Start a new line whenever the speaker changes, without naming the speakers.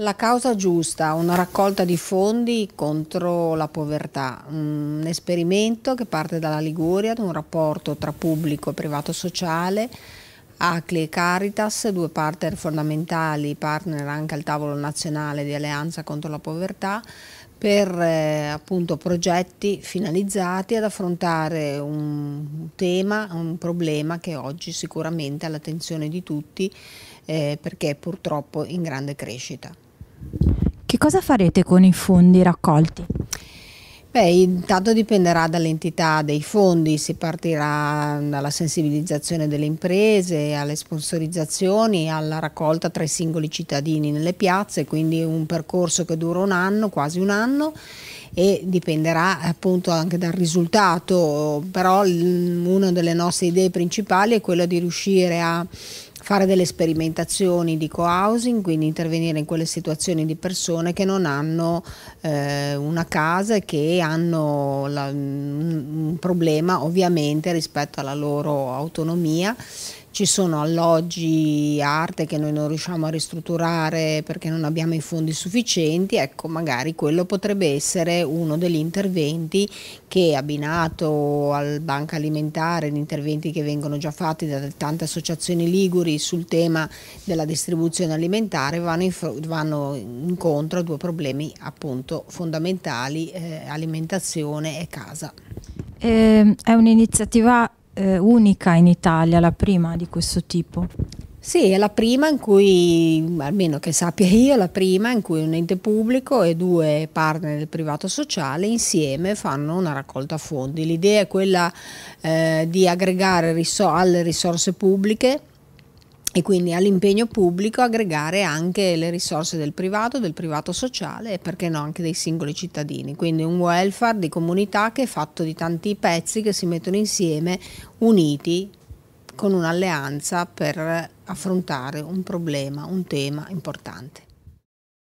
La causa giusta, una raccolta di fondi contro la povertà, un esperimento che parte dalla Liguria, da un rapporto tra pubblico e privato sociale, ACLI e Caritas, due partner fondamentali, partner anche al tavolo nazionale di Alleanza contro la povertà, per eh, appunto, progetti finalizzati ad affrontare un tema, un problema che oggi sicuramente è all'attenzione di tutti eh, perché è purtroppo in grande crescita.
Che cosa farete con i fondi raccolti?
Beh, intanto dipenderà dall'entità dei fondi, si partirà dalla sensibilizzazione delle imprese, alle sponsorizzazioni, alla raccolta tra i singoli cittadini nelle piazze, quindi un percorso che dura un anno, quasi un anno e dipenderà appunto anche dal risultato, però una delle nostre idee principali è quella di riuscire a fare delle sperimentazioni di co-housing, quindi intervenire in quelle situazioni di persone che non hanno eh, una casa e che hanno la, un problema ovviamente rispetto alla loro autonomia ci sono alloggi, arte che noi non riusciamo a ristrutturare perché non abbiamo i fondi sufficienti, ecco magari quello potrebbe essere uno degli interventi che abbinato al banca alimentare, gli interventi che vengono già fatti da tante associazioni liguri sul tema della distribuzione alimentare vanno, in, vanno incontro a due problemi appunto fondamentali, eh, alimentazione e casa. Eh,
è un'iniziativa eh, unica in Italia, la prima di questo tipo.
Sì, è la prima in cui, almeno che sappia io, è la prima in cui un ente pubblico e due partner del privato sociale insieme fanno una raccolta fondi. L'idea è quella eh, di aggregare risor alle risorse pubbliche e quindi all'impegno pubblico aggregare anche le risorse del privato, del privato sociale e perché no anche dei singoli cittadini. Quindi un welfare di comunità che è fatto di tanti pezzi che si mettono insieme, uniti con un'alleanza per affrontare un problema, un tema importante.